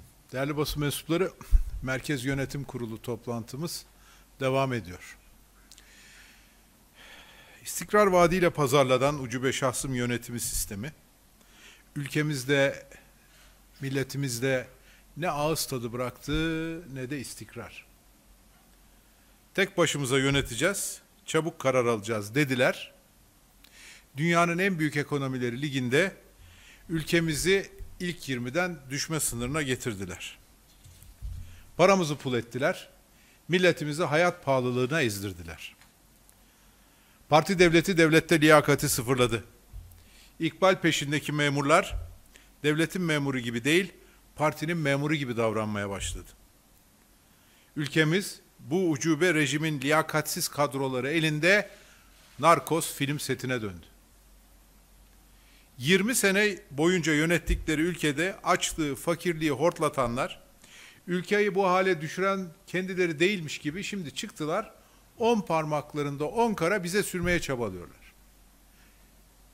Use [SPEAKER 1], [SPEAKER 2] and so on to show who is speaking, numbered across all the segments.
[SPEAKER 1] Değerli basın mensupları, Merkez Yönetim Kurulu toplantımız devam ediyor. İstikrar vaadiyle pazarladan ucube şahsım yönetimi sistemi, ülkemizde, milletimizde ne ağız tadı bıraktı ne de istikrar. Tek başımıza yöneteceğiz, çabuk karar alacağız dediler. Dünyanın en büyük ekonomileri liginde ülkemizi ilk 20'den düşme sınırına getirdiler. Paramızı pul ettiler, milletimizi hayat pahalılığına ezdirdiler. Parti devleti devlette liyakati sıfırladı. İkbal peşindeki memurlar devletin memuru gibi değil, partinin memuru gibi davranmaya başladı. Ülkemiz bu ucube rejimin liyakatsiz kadroları elinde narkos film setine döndü. 20 sene boyunca yönettikleri ülkede açlığı, fakirliği hortlatanlar, ülkeyi bu hale düşüren kendileri değilmiş gibi şimdi çıktılar, on parmaklarında on kara bize sürmeye çabalıyorlar.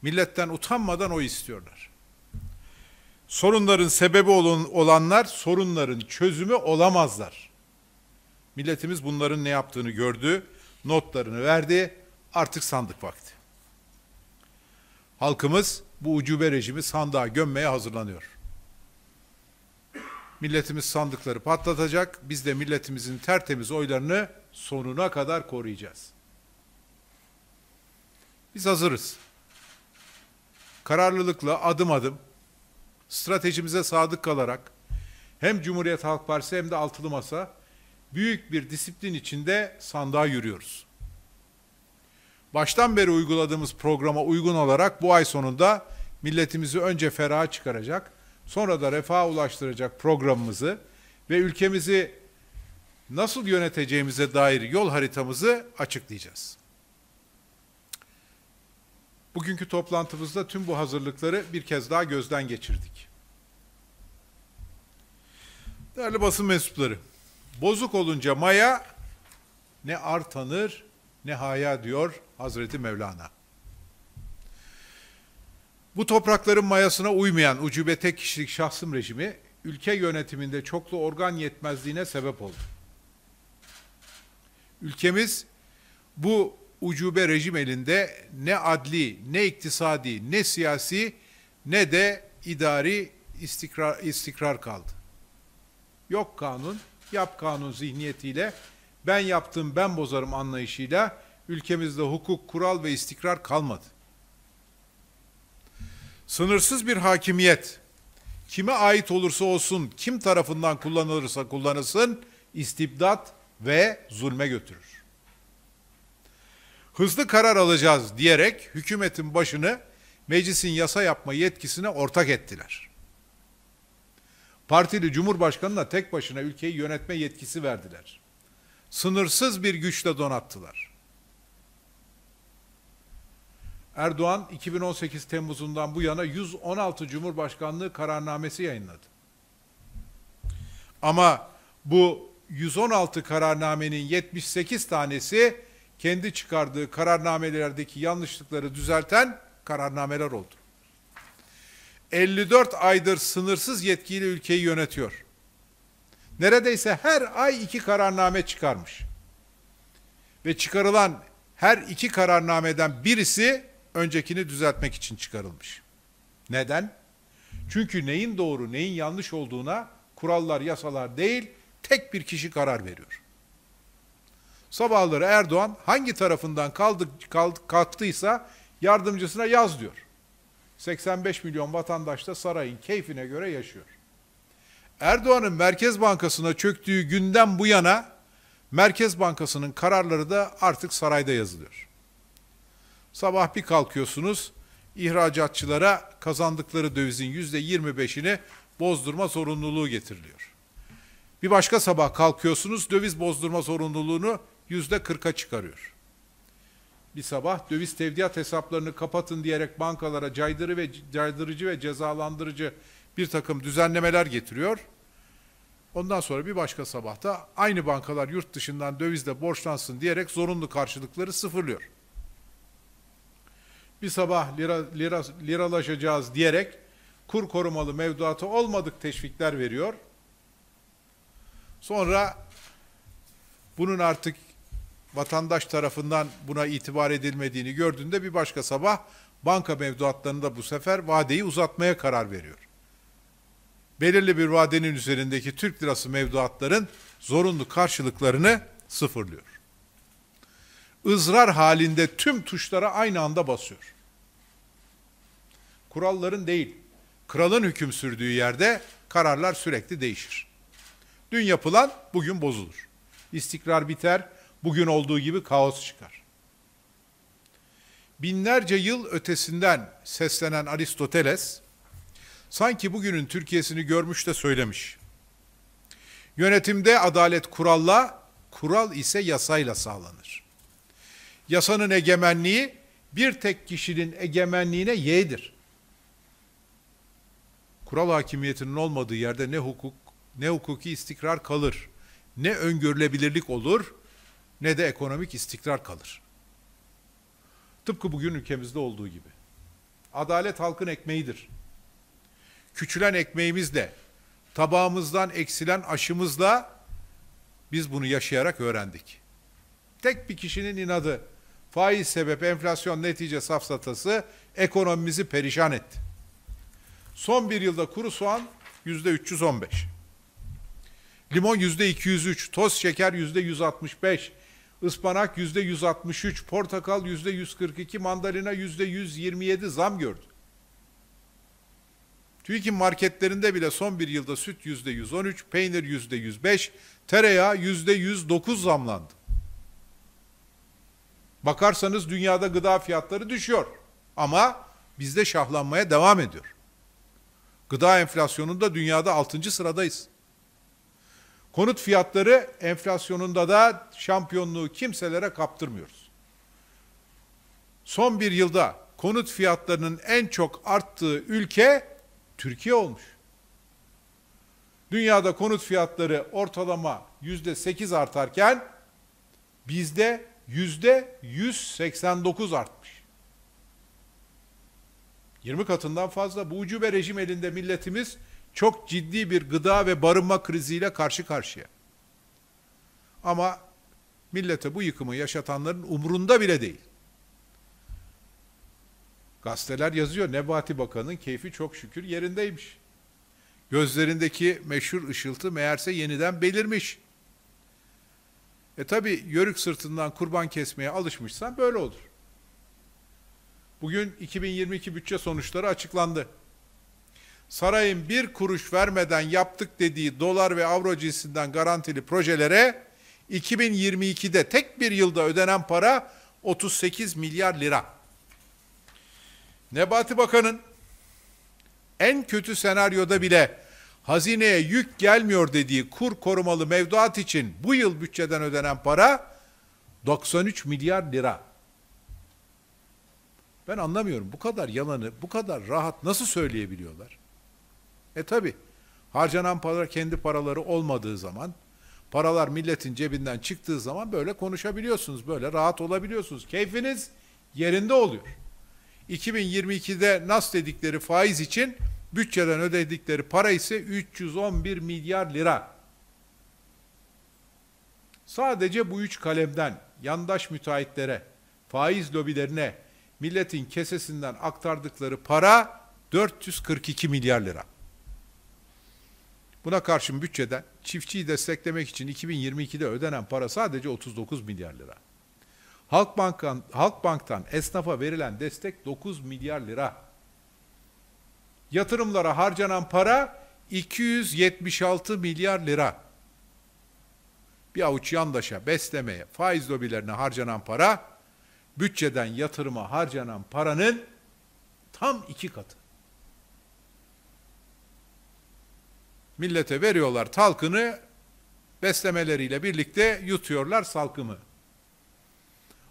[SPEAKER 1] Milletten utanmadan o istiyorlar. Sorunların sebebi olun, olanlar sorunların çözümü olamazlar. Milletimiz bunların ne yaptığını gördü, notlarını verdi, artık sandık vakti. Halkımız bu ucube rejimi sandığa gömmeye hazırlanıyor. Milletimiz sandıkları patlatacak, biz de milletimizin tertemiz oylarını sonuna kadar koruyacağız. Biz hazırız. Kararlılıkla adım adım stratejimize sadık kalarak hem Cumhuriyet Halk Partisi hem de Altılı Masa büyük bir disiplin içinde sandığa yürüyoruz baştan beri uyguladığımız programa uygun olarak bu ay sonunda milletimizi önce feraha çıkaracak, sonra da refaha ulaştıracak programımızı ve ülkemizi nasıl yöneteceğimize dair yol haritamızı açıklayacağız. Bugünkü toplantımızda tüm bu hazırlıkları bir kez daha gözden geçirdik. Değerli basın mensupları, bozuk olunca maya ne artanır? nehaya diyor Hazreti Mevlana. Bu toprakların mayasına uymayan ucube tek kişilik şahsım rejimi ülke yönetiminde çoklu organ yetmezliğine sebep oldu. Ülkemiz bu ucube rejim elinde ne adli, ne iktisadi, ne siyasi, ne de idari istikrar, istikrar kaldı. Yok kanun, yap kanun zihniyetiyle ben yaptım ben bozarım anlayışıyla ülkemizde hukuk, kural ve istikrar kalmadı. Sınırsız bir hakimiyet, kime ait olursa olsun, kim tarafından kullanılırsa kullanılsın, istibdat ve zulme götürür. Hızlı karar alacağız diyerek hükümetin başını meclisin yasa yapma yetkisine ortak ettiler. Partili Cumhurbaşkanı'na tek başına ülkeyi yönetme yetkisi verdiler sınırsız bir güçle donattılar. Erdoğan 2018 Temmuz'undan bu yana 116 Cumhurbaşkanlığı kararnamesi yayınladı. Ama bu 116 kararnamenin 78 tanesi kendi çıkardığı kararnamelerdeki yanlışlıkları düzelten kararnameler oldu. 54 aydır sınırsız yetkiyle ülkeyi yönetiyor neredeyse her ay iki kararname çıkarmış. Ve çıkarılan her iki kararnameden birisi öncekini düzeltmek için çıkarılmış. Neden? Çünkü neyin doğru, neyin yanlış olduğuna kurallar, yasalar değil, tek bir kişi karar veriyor. Sabahları Erdoğan hangi tarafından kaldı, kaldı, kalktıysa yardımcısına yaz diyor. 85 milyon vatandaş da sarayın keyfine göre yaşıyor. Erdoğan'ın Merkez Bankası'na çöktüğü günden bu yana Merkez Bankası'nın kararları da artık sarayda yazılıyor. Sabah bir kalkıyorsunuz, ihracatçılara kazandıkları dövizin yüzde yirmi beşini bozdurma zorunluluğu getiriliyor. Bir başka sabah kalkıyorsunuz, döviz bozdurma zorunluluğunu yüzde kırka çıkarıyor. Bir sabah döviz tevdiat hesaplarını kapatın diyerek bankalara caydırı ve caydırıcı ve cezalandırıcı bir takım düzenlemeler getiriyor. Ondan sonra bir başka sabahta aynı bankalar yurt dışından dövizle borçlansın diyerek zorunlu karşılıkları sıfırlıyor. Bir sabah lira, lira, liralaşacağız diyerek kur korumalı mevduatı olmadık teşvikler veriyor. Sonra bunun artık vatandaş tarafından buna itibar edilmediğini gördüğünde bir başka sabah banka mevduatlarını da bu sefer vadeyi uzatmaya karar veriyor belirli bir vadenin üzerindeki Türk lirası mevduatların zorunlu karşılıklarını sıfırlıyor. Izrar halinde tüm tuşlara aynı anda basıyor. Kuralların değil, kralın hüküm sürdüğü yerde kararlar sürekli değişir. Dün yapılan bugün bozulur. İstikrar biter, bugün olduğu gibi kaos çıkar. Binlerce yıl ötesinden seslenen Aristoteles, sanki bugünün Türkiye'sini görmüş de söylemiş. Yönetimde adalet kuralla, kural ise yasayla sağlanır. Yasanın egemenliği bir tek kişinin egemenliğine yeğdir. Kural hakimiyetinin olmadığı yerde ne hukuk, ne hukuki istikrar kalır, ne öngörülebilirlik olur, ne de ekonomik istikrar kalır. Tıpkı bugün ülkemizde olduğu gibi. Adalet halkın ekmeğidir küçülen ekmeğimizle, tabağımızdan eksilen aşımızla biz bunu yaşayarak öğrendik. Tek bir kişinin inadı, faiz sebep, enflasyon netice safsatası ekonomimizi perişan etti. Son bir yılda kuru soğan yüzde 315. Limon yüzde 203, toz şeker yüzde 165, ıspanak yüzde 163, portakal yüzde 142, mandalina yüzde 127 zam gördü. TÜİK'in marketlerinde bile son bir yılda süt yüzde %113, peynir yüzde %105, tereyağı yüzde %109 zamlandı. Bakarsanız dünyada gıda fiyatları düşüyor. Ama bizde şahlanmaya devam ediyor. Gıda enflasyonunda dünyada 6. sıradayız. Konut fiyatları enflasyonunda da şampiyonluğu kimselere kaptırmıyoruz. Son bir yılda konut fiyatlarının en çok arttığı ülke Türkiye olmuş. Dünyada konut fiyatları ortalama yüzde sekiz artarken bizde yüzde yüz seksen dokuz artmış. 20 katından fazla bu ucube rejim elinde milletimiz çok ciddi bir gıda ve barınma kriziyle karşı karşıya. Ama millete bu yıkımı yaşatanların umrunda bile değil. Gazeteler yazıyor Nebati Bakan'ın keyfi çok şükür yerindeymiş. Gözlerindeki meşhur ışıltı meğerse yeniden belirmiş. E tabi yörük sırtından kurban kesmeye alışmışsan böyle olur. Bugün 2022 bütçe sonuçları açıklandı. Sarayın bir kuruş vermeden yaptık dediği dolar ve avro cinsinden garantili projelere 2022'de tek bir yılda ödenen para 38 milyar lira. Nebati Bakan'ın en kötü senaryoda bile hazineye yük gelmiyor dediği kur korumalı mevduat için bu yıl bütçeden ödenen para 93 milyar lira. Ben anlamıyorum bu kadar yalanı bu kadar rahat nasıl söyleyebiliyorlar? E tabi harcanan para kendi paraları olmadığı zaman paralar milletin cebinden çıktığı zaman böyle konuşabiliyorsunuz böyle rahat olabiliyorsunuz keyfiniz yerinde oluyor. 2022'de nas dedikleri faiz için bütçeden ödedikleri para ise 311 milyar lira. Sadece bu üç kalemden yandaş müteahhitlere, faiz lobilerine, milletin kesesinden aktardıkları para 442 milyar lira. Buna karşın bütçeden çiftçiyi desteklemek için 2022'de ödenen para sadece 39 milyar lira. Halkbank'tan, Halkbank'tan esnafa verilen destek 9 milyar lira. Yatırımlara harcanan para 276 milyar lira. Bir avuç yandaşa, beslemeye, faiz lobilerine harcanan para, bütçeden yatırıma harcanan paranın tam iki katı. Millete veriyorlar talkını, beslemeleriyle birlikte yutuyorlar salkımı.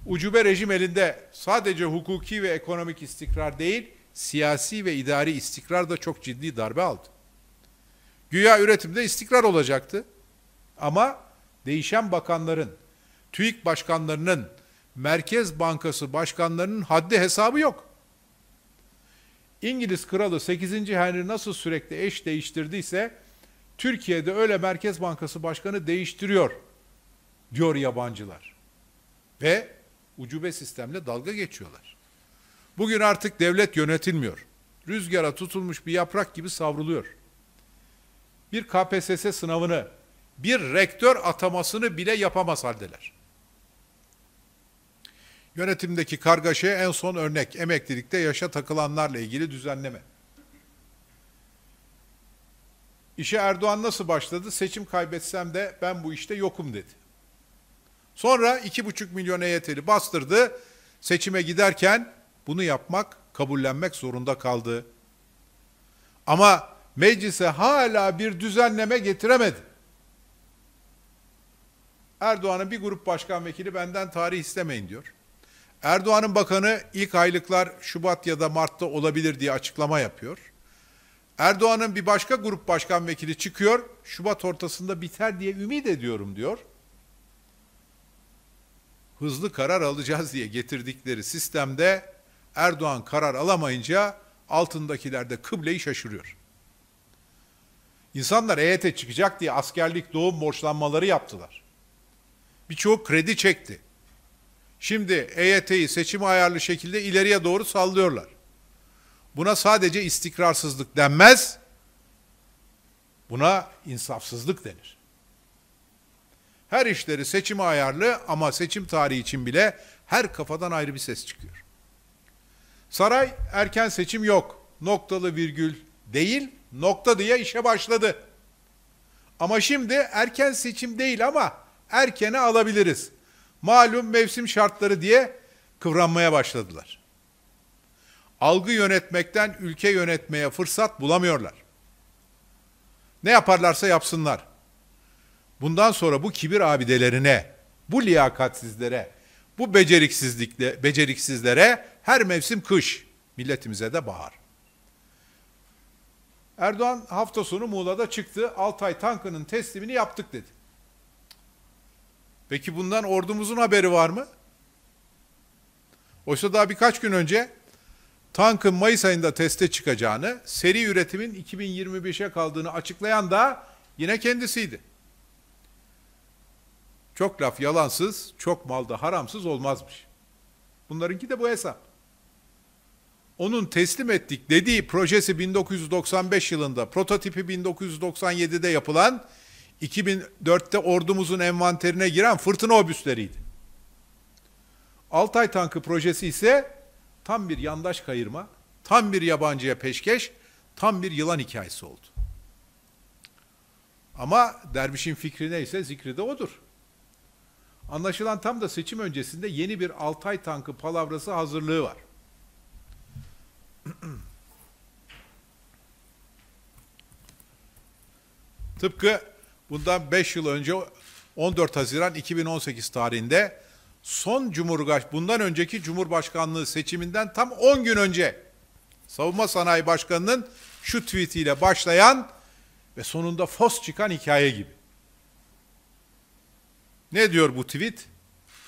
[SPEAKER 1] Ucube rejim elinde sadece hukuki ve ekonomik istikrar değil, siyasi ve idari istikrar da çok ciddi darbe aldı. Güya üretimde istikrar olacaktı. Ama değişen bakanların, TÜİK başkanlarının, Merkez Bankası başkanlarının haddi hesabı yok. İngiliz kralı 8. Henry nasıl sürekli eş değiştirdiyse Türkiye'de öyle Merkez Bankası başkanı değiştiriyor diyor yabancılar. Ve ucube sistemle dalga geçiyorlar. Bugün artık devlet yönetilmiyor. Rüzgara tutulmuş bir yaprak gibi savruluyor. Bir KPSS sınavını, bir rektör atamasını bile yapamaz haldeler. Yönetimdeki kargaşaya en son örnek emeklilikte yaşa takılanlarla ilgili düzenleme. İşe Erdoğan nasıl başladı? Seçim kaybetsem de ben bu işte yokum dedi. Sonra iki buçuk milyon EYT'li bastırdı. Seçime giderken bunu yapmak, kabullenmek zorunda kaldı. Ama meclise hala bir düzenleme getiremedi. Erdoğan'ın bir grup başkan vekili benden tarih istemeyin diyor. Erdoğan'ın bakanı ilk aylıklar Şubat ya da Mart'ta olabilir diye açıklama yapıyor. Erdoğan'ın bir başka grup başkan vekili çıkıyor. Şubat ortasında biter diye ümit ediyorum diyor hızlı karar alacağız diye getirdikleri sistemde Erdoğan karar alamayınca altındakiler de kıbleyi şaşırıyor. İnsanlar EYT çıkacak diye askerlik doğum borçlanmaları yaptılar. Birçoğu kredi çekti. Şimdi EYT'yi seçime ayarlı şekilde ileriye doğru sallıyorlar. Buna sadece istikrarsızlık denmez, buna insafsızlık denir. Her işleri seçime ayarlı ama seçim tarihi için bile her kafadan ayrı bir ses çıkıyor. Saray erken seçim yok. Noktalı virgül değil, nokta diye işe başladı. Ama şimdi erken seçim değil ama erkene alabiliriz. Malum mevsim şartları diye kıvranmaya başladılar. Algı yönetmekten ülke yönetmeye fırsat bulamıyorlar. Ne yaparlarsa yapsınlar. Bundan sonra bu kibir abidelerine, bu liyakatsizlere, bu beceriksizlikle beceriksizlere her mevsim kış, milletimize de bahar. Erdoğan hafta sonu Muğla'da çıktı. Altay tankının teslimini yaptık dedi. Peki bundan ordumuzun haberi var mı? Oysa daha birkaç gün önce tankın Mayıs ayında teste çıkacağını, seri üretimin 2025'e kaldığını açıklayan da yine kendisiydi. Çok laf yalansız, çok malda haramsız olmazmış. Bunlarınki de bu hesap. Onun teslim ettik dediği projesi 1995 yılında, prototipi 1997'de yapılan, 2004'te ordumuzun envanterine giren fırtına obüsleriydi. Altay tankı projesi ise tam bir yandaş kayırma, tam bir yabancıya peşkeş, tam bir yılan hikayesi oldu. Ama dervişin fikri neyse zikri de odur. Anlaşılan tam da seçim öncesinde yeni bir Altay tankı palavrası hazırlığı var. Tıpkı bundan 5 yıl önce 14 Haziran 2018 tarihinde son Cumhurbaş bundan önceki Cumhurbaşkanlığı seçiminden tam 10 gün önce Savunma Sanayi Başkanı'nın şu tweetiyle başlayan ve sonunda fos çıkan hikaye gibi. Ne diyor bu tweet?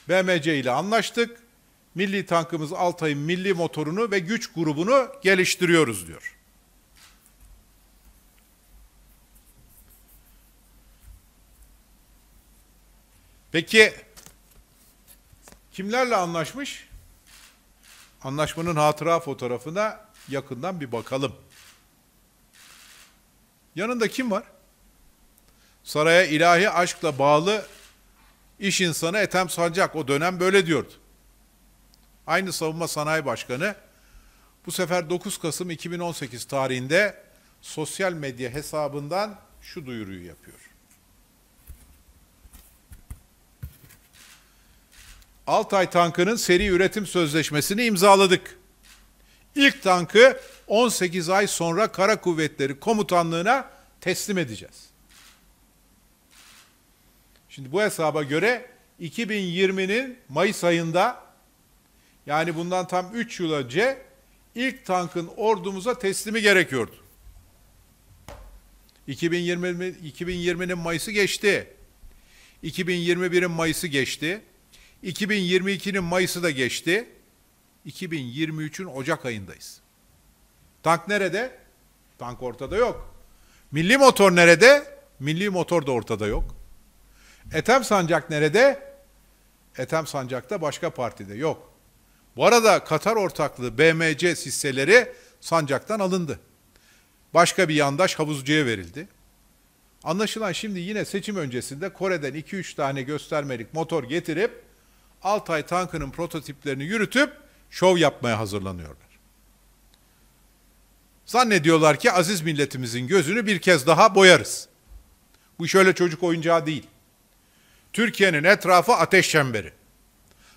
[SPEAKER 1] BMC ile anlaştık. Milli tankımız Altay'ın milli motorunu ve güç grubunu geliştiriyoruz diyor. Peki kimlerle anlaşmış? Anlaşmanın hatıra fotoğrafına yakından bir bakalım. Yanında kim var? Saraya ilahi aşkla bağlı İş insanı Ethem Sancak o dönem böyle diyordu. Aynı Savunma Sanayi Başkanı bu sefer 9 Kasım 2018 tarihinde sosyal medya hesabından şu duyuruyu yapıyor. Altay tankının seri üretim sözleşmesini imzaladık. İlk tankı 18 ay sonra Kara Kuvvetleri Komutanlığı'na teslim edeceğiz. Şimdi bu hesaba göre 2020'nin Mayıs ayında yani bundan tam 3 yıl önce ilk tankın ordumuza teslimi gerekiyordu. 2020 2020'nin Mayıs'ı geçti. 2021'in Mayıs'ı geçti. 2022'nin Mayıs'ı da geçti. 2023'ün Ocak ayındayız. Tank nerede? Tank ortada yok. Milli motor nerede? Milli motor da ortada yok. Ethem Sancak nerede? Ethem Sancak'ta başka partide yok. Bu arada Katar ortaklığı BMC hisseleri Sancak'tan alındı. Başka bir yandaş havuzcuya verildi. Anlaşılan şimdi yine seçim öncesinde Kore'den 2-3 tane göstermelik motor getirip Altay tankının prototiplerini yürütüp şov yapmaya hazırlanıyorlar. Zannediyorlar ki aziz milletimizin gözünü bir kez daha boyarız. Bu şöyle çocuk oyuncağı değil. Türkiye'nin etrafı ateş çemberi.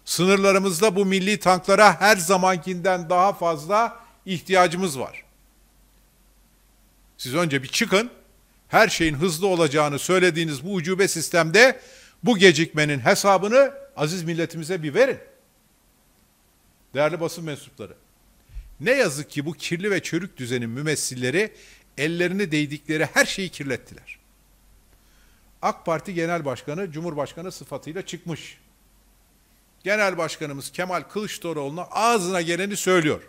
[SPEAKER 1] Sınırlarımızda bu milli tanklara her zamankinden daha fazla ihtiyacımız var. Siz önce bir çıkın. Her şeyin hızlı olacağını söylediğiniz bu ucube sistemde bu gecikmenin hesabını aziz milletimize bir verin. Değerli basın mensupları. Ne yazık ki bu kirli ve çörük düzenin mümessilleri ellerini değdikleri her şeyi kirlettiler. AK Parti Genel Başkanı Cumhurbaşkanı sıfatıyla çıkmış. Genel Başkanımız Kemal Kılıçdaroğlu'na ağzına geleni söylüyor.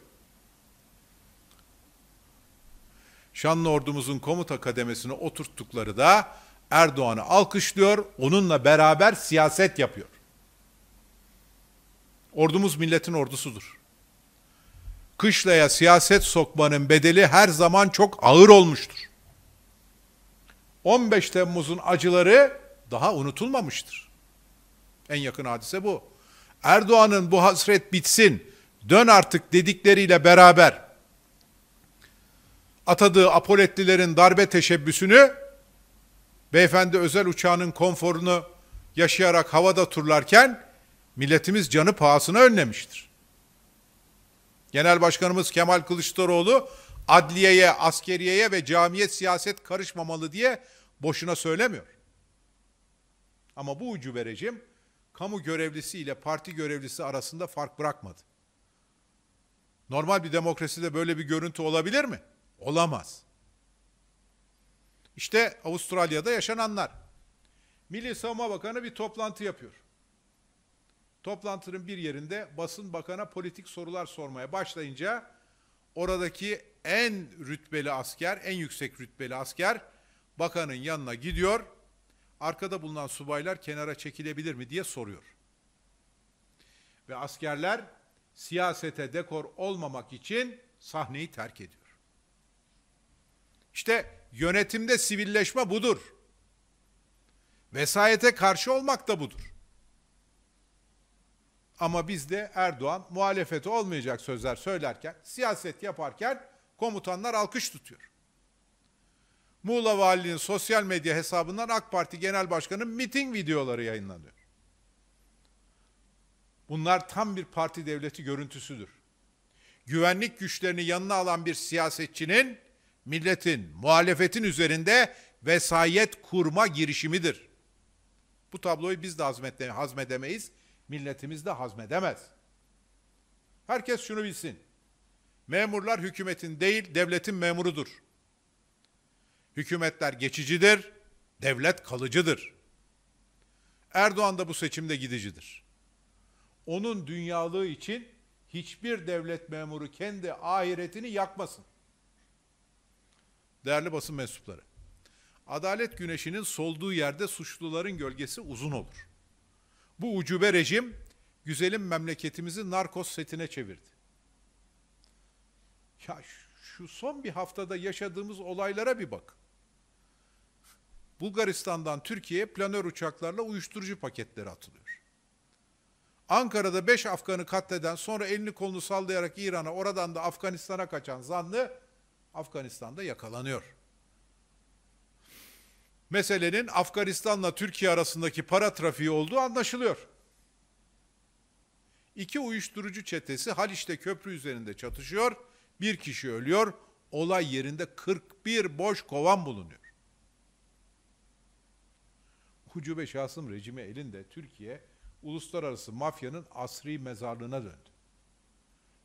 [SPEAKER 1] Şanlı ordumuzun komuta kademesine oturttukları da Erdoğan'ı alkışlıyor, onunla beraber siyaset yapıyor. Ordumuz milletin ordusudur. Kışlaya siyaset sokmanın bedeli her zaman çok ağır olmuştur. 15 Temmuz'un acıları daha unutulmamıştır. En yakın hadise bu. Erdoğan'ın bu hasret bitsin, dön artık dedikleriyle beraber atadığı apoletlilerin darbe teşebbüsünü beyefendi özel uçağının konforunu yaşayarak havada turlarken milletimiz canı pahasına önlemiştir. Genel Başkanımız Kemal Kılıçdaroğlu adliyeye, askeriyeye ve camiye siyaset karışmamalı diye boşuna söylemiyor. Ama bu ucube rejim kamu görevlisi ile parti görevlisi arasında fark bırakmadı. Normal bir demokraside böyle bir görüntü olabilir mi? Olamaz. İşte Avustralya'da yaşananlar. Milli Savunma Bakanı bir toplantı yapıyor. Toplantının bir yerinde basın bakana politik sorular sormaya başlayınca oradaki en rütbeli asker, en yüksek rütbeli asker bakanın yanına gidiyor. Arkada bulunan subaylar kenara çekilebilir mi diye soruyor. Ve askerler siyasete dekor olmamak için sahneyi terk ediyor. İşte yönetimde sivilleşme budur. Vesayete karşı olmak da budur. Ama bizde Erdoğan muhalefeti olmayacak sözler söylerken, siyaset yaparken Komutanlar alkış tutuyor. Muğla Valiliğinin sosyal medya hesabından AK Parti Genel başkanının miting videoları yayınlanıyor. Bunlar tam bir parti devleti görüntüsüdür. Güvenlik güçlerini yanına alan bir siyasetçinin milletin, muhalefetin üzerinde vesayet kurma girişimidir. Bu tabloyu biz de hazmedemeyiz, milletimiz de hazmedemez. Herkes şunu bilsin. Memurlar hükümetin değil, devletin memurudur. Hükümetler geçicidir, devlet kalıcıdır. Erdoğan da bu seçimde gidicidir. Onun dünyalığı için hiçbir devlet memuru kendi ahiretini yakmasın. Değerli basın mensupları, adalet güneşinin solduğu yerde suçluların gölgesi uzun olur. Bu ucube rejim güzelim memleketimizi narkos setine çevirdi. Ya şu son bir haftada yaşadığımız olaylara bir bak. Bulgaristan'dan Türkiye'ye planör uçaklarla uyuşturucu paketleri atılıyor. Ankara'da 5 Afgan'ı katleden sonra elini kolunu sallayarak İran'a oradan da Afganistan'a kaçan zanlı Afganistan'da yakalanıyor. Meselenin Afganistan'la Türkiye arasındaki para trafiği olduğu anlaşılıyor. İki uyuşturucu çetesi Haliç'te köprü üzerinde çatışıyor bir kişi ölüyor, olay yerinde 41 boş kovan bulunuyor. Hucube Şasım rejimi elinde Türkiye, uluslararası mafyanın asri mezarlığına döndü.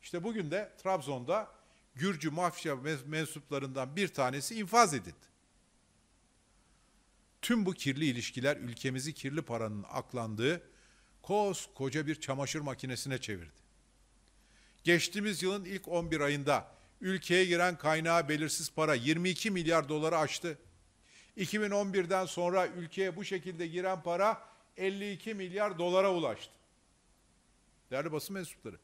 [SPEAKER 1] İşte bugün de Trabzon'da Gürcü mafya mensuplarından bir tanesi infaz edildi. Tüm bu kirli ilişkiler ülkemizi kirli paranın aklandığı koskoca bir çamaşır makinesine çevirdi. Geçtiğimiz yılın ilk 11 ayında ülkeye giren kaynağı belirsiz para 22 milyar doları aştı. 2011'den sonra ülkeye bu şekilde giren para 52 milyar dolara ulaştı. Değerli basın mensupları.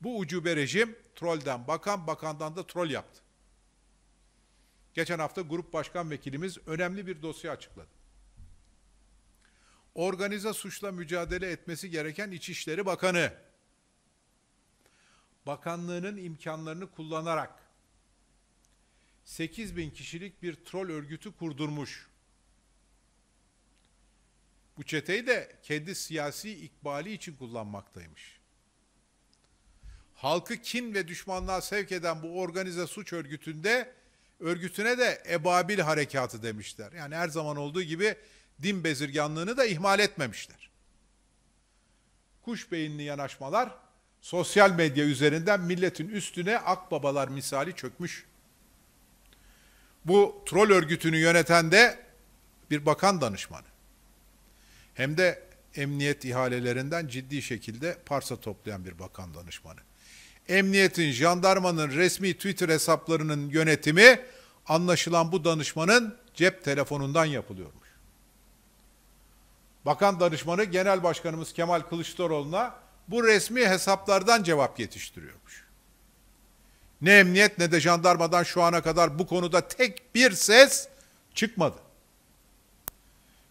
[SPEAKER 1] Bu ucube rejim trolden bakan, bakandan da trol yaptı. Geçen hafta grup başkan vekilimiz önemli bir dosya açıkladı. Organize suçla mücadele etmesi gereken İçişleri Bakanı bakanlığının imkanlarını kullanarak 8 bin kişilik bir troll örgütü kurdurmuş. Bu çeteyi de kendi siyasi ikbali için kullanmaktaymış. Halkı kin ve düşmanlığa sevk eden bu organize suç örgütünde örgütüne de ebabil harekatı demişler. Yani her zaman olduğu gibi din bezirganlığını da ihmal etmemişler. Kuş beyinli yanaşmalar sosyal medya üzerinden milletin üstüne akbabalar misali çökmüş. Bu troll örgütünü yöneten de bir bakan danışmanı. Hem de emniyet ihalelerinden ciddi şekilde parsa toplayan bir bakan danışmanı. Emniyetin, jandarmanın resmi Twitter hesaplarının yönetimi anlaşılan bu danışmanın cep telefonundan yapılıyormuş. Bakan danışmanı Genel Başkanımız Kemal Kılıçdaroğlu'na bu resmi hesaplardan cevap yetiştiriyormuş. Ne emniyet ne de jandarmadan şu ana kadar bu konuda tek bir ses çıkmadı.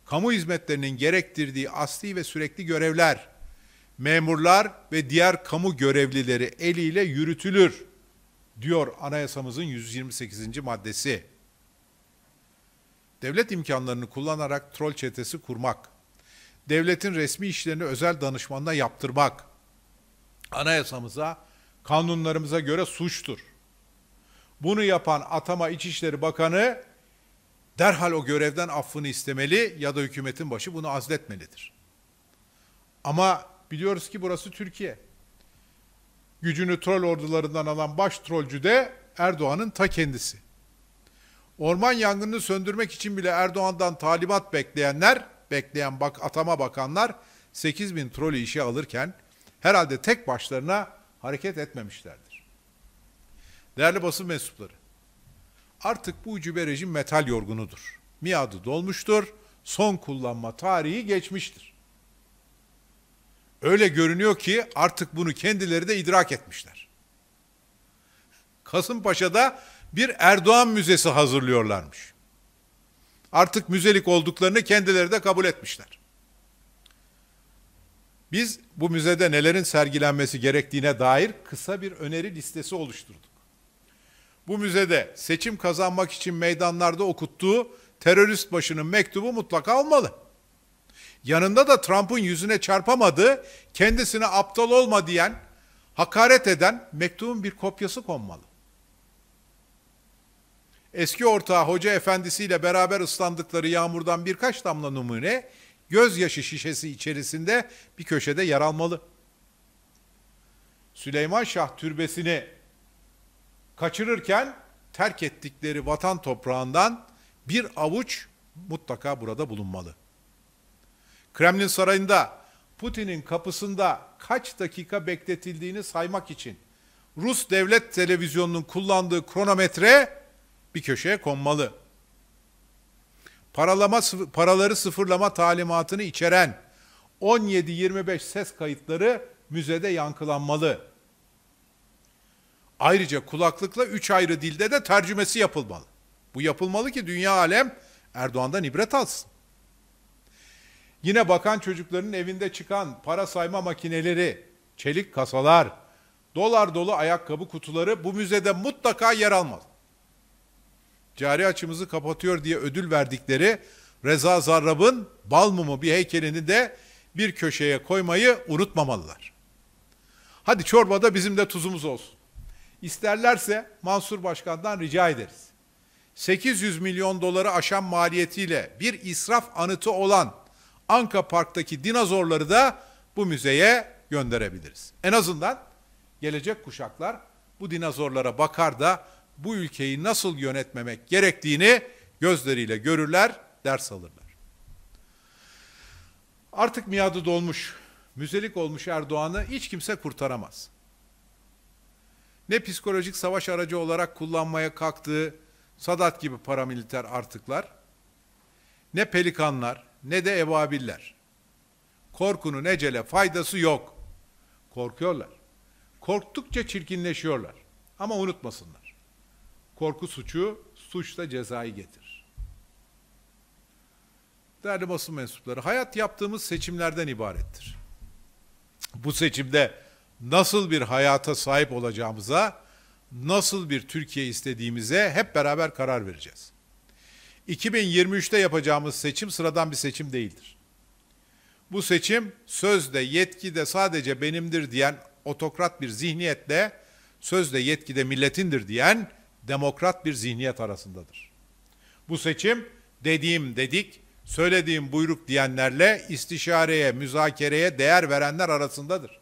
[SPEAKER 1] Kamu hizmetlerinin gerektirdiği asli ve sürekli görevler, memurlar ve diğer kamu görevlileri eliyle yürütülür diyor anayasamızın 128. maddesi. Devlet imkanlarını kullanarak troll çetesi kurmak, devletin resmi işlerini özel danışmanına yaptırmak anayasamıza, kanunlarımıza göre suçtur. Bunu yapan atama İçişleri Bakanı derhal o görevden affını istemeli ya da hükümetin başı bunu azletmelidir. Ama biliyoruz ki burası Türkiye. Gücünü troll ordularından alan baş trollcü de Erdoğan'ın ta kendisi. Orman yangını söndürmek için bile Erdoğan'dan talimat bekleyenler bekleyen bak atama bakanlar 8 bin trolü işe alırken herhalde tek başlarına hareket etmemişlerdir. Değerli basın mensupları, artık bu ucube rejim metal yorgunudur. Miadı dolmuştur, son kullanma tarihi geçmiştir. Öyle görünüyor ki artık bunu kendileri de idrak etmişler. Kasımpaşa'da bir Erdoğan müzesi hazırlıyorlarmış artık müzelik olduklarını kendileri de kabul etmişler. Biz bu müzede nelerin sergilenmesi gerektiğine dair kısa bir öneri listesi oluşturduk. Bu müzede seçim kazanmak için meydanlarda okuttuğu terörist başının mektubu mutlaka olmalı. Yanında da Trump'ın yüzüne çarpamadığı, kendisine aptal olma diyen, hakaret eden mektubun bir kopyası konmalı. Eski ortağı hoca efendisiyle beraber ıslandıkları yağmurdan birkaç damla numune gözyaşı şişesi içerisinde bir köşede yer almalı. Süleyman Şah türbesini kaçırırken terk ettikleri vatan toprağından bir avuç mutlaka burada bulunmalı. Kremlin Sarayı'nda Putin'in kapısında kaç dakika bekletildiğini saymak için Rus devlet televizyonunun kullandığı kronometre bir köşeye konmalı. Paralama, paraları sıfırlama talimatını içeren 17-25 ses kayıtları müzede yankılanmalı. Ayrıca kulaklıkla üç ayrı dilde de tercümesi yapılmalı. Bu yapılmalı ki dünya alem Erdoğan'dan ibret alsın. Yine bakan çocuklarının evinde çıkan para sayma makineleri, çelik kasalar, dolar dolu ayakkabı kutuları bu müzede mutlaka yer almalı cari açımızı kapatıyor diye ödül verdikleri Reza Zarrab'ın bal mumu bir heykelini de bir köşeye koymayı unutmamalılar. Hadi çorbada bizim de tuzumuz olsun. İsterlerse Mansur Başkan'dan rica ederiz. 800 milyon doları aşan maliyetiyle bir israf anıtı olan Anka Park'taki dinozorları da bu müzeye gönderebiliriz. En azından gelecek kuşaklar bu dinozorlara bakar da bu ülkeyi nasıl yönetmemek gerektiğini gözleriyle görürler, ders alırlar. Artık miadı dolmuş, müzelik olmuş Erdoğan'ı hiç kimse kurtaramaz. Ne psikolojik savaş aracı olarak kullanmaya kalktığı Sadat gibi paramiliter artıklar, ne pelikanlar, ne de evabiller. Korkunun ecele faydası yok. Korkuyorlar. Korktukça çirkinleşiyorlar. Ama unutmasınlar. Korku suçu, suçla da cezayı getirir. Değerli basın mensupları, hayat yaptığımız seçimlerden ibarettir. Bu seçimde nasıl bir hayata sahip olacağımıza, nasıl bir Türkiye istediğimize hep beraber karar vereceğiz. 2023'te yapacağımız seçim sıradan bir seçim değildir. Bu seçim sözde yetkide sadece benimdir diyen otokrat bir zihniyetle sözde yetkide milletindir diyen demokrat bir zihniyet arasındadır. Bu seçim dediğim dedik, söylediğim buyruk diyenlerle istişareye, müzakereye değer verenler arasındadır.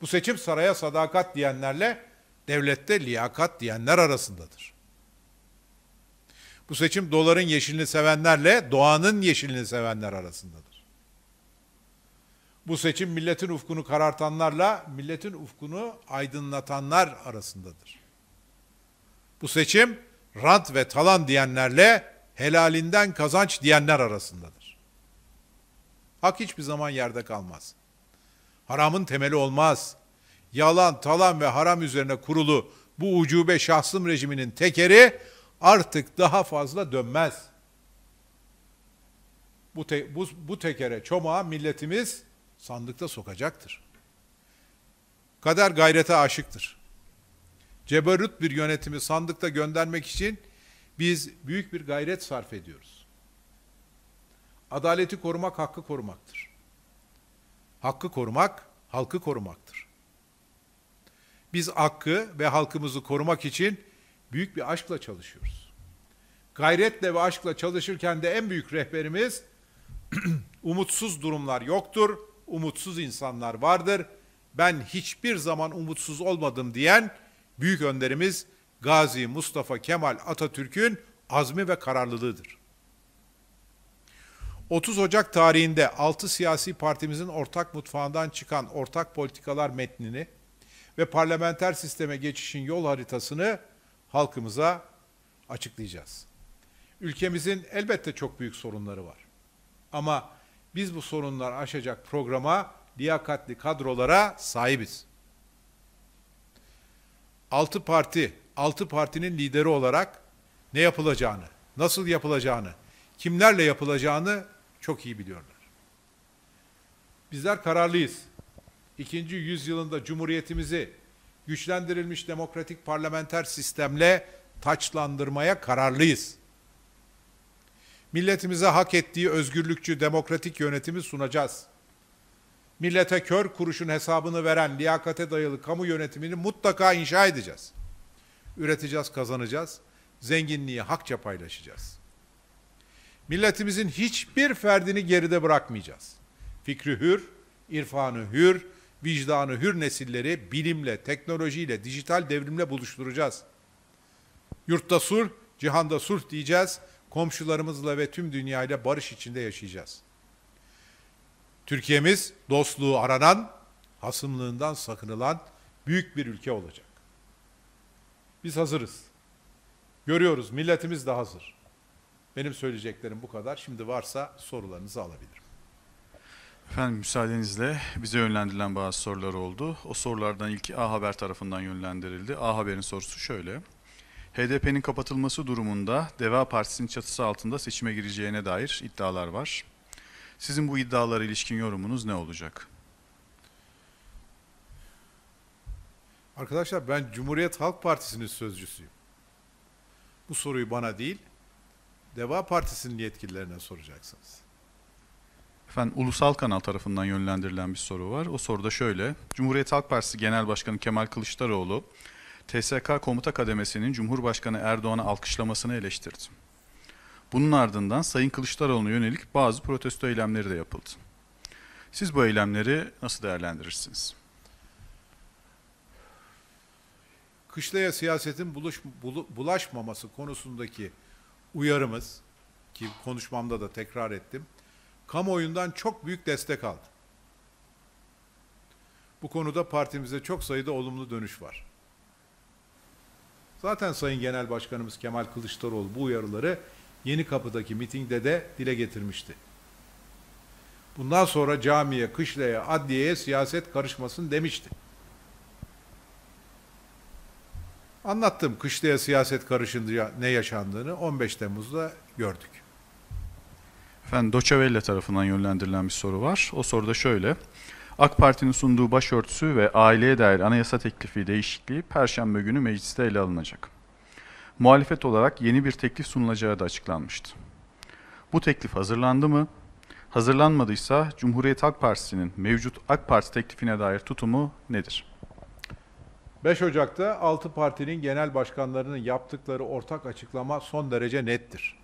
[SPEAKER 1] Bu seçim saraya sadakat diyenlerle devlette liyakat diyenler arasındadır. Bu seçim doların yeşilini sevenlerle doğanın yeşilini sevenler arasındadır. Bu seçim milletin ufkunu karartanlarla milletin ufkunu aydınlatanlar arasındadır. Bu seçim rant ve talan diyenlerle helalinden kazanç diyenler arasındadır. Hak hiçbir zaman yerde kalmaz. Haramın temeli olmaz. Yalan, talan ve haram üzerine kurulu bu ucube şahsım rejiminin tekeri artık daha fazla dönmez. Bu, te, bu, bu tekere çomağı milletimiz sandıkta sokacaktır. Kader gayrete aşıktır ceberut bir yönetimi sandıkta göndermek için biz büyük bir gayret sarf ediyoruz. Adaleti korumak hakkı korumaktır. Hakkı korumak halkı korumaktır. Biz hakkı ve halkımızı korumak için büyük bir aşkla çalışıyoruz. Gayretle ve aşkla çalışırken de en büyük rehberimiz umutsuz durumlar yoktur, umutsuz insanlar vardır. Ben hiçbir zaman umutsuz olmadım diyen büyük önderimiz Gazi Mustafa Kemal Atatürk'ün azmi ve kararlılığıdır. 30 Ocak tarihinde 6 siyasi partimizin ortak mutfağından çıkan ortak politikalar metnini ve parlamenter sisteme geçişin yol haritasını halkımıza açıklayacağız. Ülkemizin elbette çok büyük sorunları var. Ama biz bu sorunları aşacak programa, liyakatli kadrolara sahibiz. Altı parti, altı partinin lideri olarak ne yapılacağını, nasıl yapılacağını, kimlerle yapılacağını çok iyi biliyorlar. Bizler kararlıyız. İkinci yüzyılında Cumhuriyetimizi güçlendirilmiş demokratik parlamenter sistemle taçlandırmaya kararlıyız. Milletimize hak ettiği özgürlükçü demokratik yönetimi sunacağız.'' millete kör kuruşun hesabını veren liyakate dayalı kamu yönetimini mutlaka inşa edeceğiz. Üreteceğiz, kazanacağız. Zenginliği hakça paylaşacağız. Milletimizin hiçbir ferdini geride bırakmayacağız. Fikri hür, irfanı hür, vicdanı hür nesilleri bilimle, teknolojiyle, dijital devrimle buluşturacağız. Yurtta sulh, cihanda sulh diyeceğiz. Komşularımızla ve tüm dünyayla barış içinde yaşayacağız.'' Türkiye'miz dostluğu aranan, hasımlığından sakınılan büyük bir ülke olacak. Biz hazırız. Görüyoruz, milletimiz de hazır. Benim söyleyeceklerim bu kadar. Şimdi varsa sorularınızı alabilirim.
[SPEAKER 2] Efendim müsaadenizle bize yönlendirilen bazı sorular oldu. O sorulardan ilki A Haber tarafından yönlendirildi. A Haber'in sorusu şöyle. HDP'nin kapatılması durumunda Deva Partisi'nin çatısı altında seçime gireceğine dair iddialar var. Sizin bu iddialara ilişkin yorumunuz ne olacak?
[SPEAKER 1] Arkadaşlar ben Cumhuriyet Halk Partisi'nin sözcüsüyüm. Bu soruyu bana değil, Deva Partisi'nin yetkililerine soracaksınız.
[SPEAKER 2] Efendim Ulusal Kanal tarafından yönlendirilen bir soru var. O soruda şöyle. Cumhuriyet Halk Partisi Genel Başkanı Kemal Kılıçdaroğlu, TSK komuta kademesinin Cumhurbaşkanı Erdoğan'ı alkışlamasını eleştirdi. Bunun ardından Sayın Kılıçdaroğlu'na yönelik bazı protesto eylemleri de yapıldı. Siz bu eylemleri nasıl değerlendirirsiniz? Kışlaya
[SPEAKER 1] siyasetin buluş, bulaşmaması konusundaki uyarımız ki konuşmamda da tekrar ettim. Kamuoyundan çok büyük destek aldı. Bu konuda partimize çok sayıda olumlu dönüş var. Zaten Sayın Genel Başkanımız Kemal Kılıçdaroğlu bu uyarıları Yeni Kapı'daki mitingde de dile getirmişti. Bundan sonra camiye, kışlaya, adliyeye siyaset karışmasın demişti. Anlattım kışlaya siyaset karışınca ne yaşandığını 15 Temmuz'da gördük.
[SPEAKER 2] Efendim Doçevelle tarafından yönlendirilen bir soru var. O soruda şöyle. AK Parti'nin sunduğu başörtüsü ve aileye dair anayasa teklifi değişikliği Perşembe günü mecliste ele alınacak muhalefet olarak yeni bir teklif sunulacağı da açıklanmıştı. Bu teklif hazırlandı mı? Hazırlanmadıysa Cumhuriyet Halk Partisi'nin mevcut AK Parti teklifine dair tutumu nedir?
[SPEAKER 1] 5 Ocak'ta 6 partinin genel başkanlarının yaptıkları ortak açıklama son derece nettir.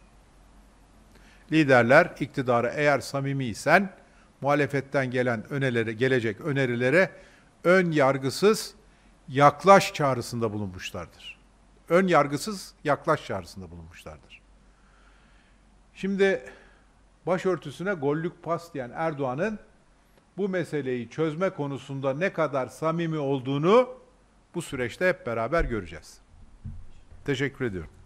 [SPEAKER 1] Liderler iktidara eğer samimiysen muhalefetten gelen önerilere, gelecek önerilere ön yargısız yaklaş çağrısında bulunmuşlardır ön yargısız yaklaş çağrısında bulunmuşlardır. Şimdi başörtüsüne gollük pas diyen Erdoğan'ın bu meseleyi çözme konusunda ne kadar samimi olduğunu bu süreçte hep beraber göreceğiz. Teşekkür ediyorum.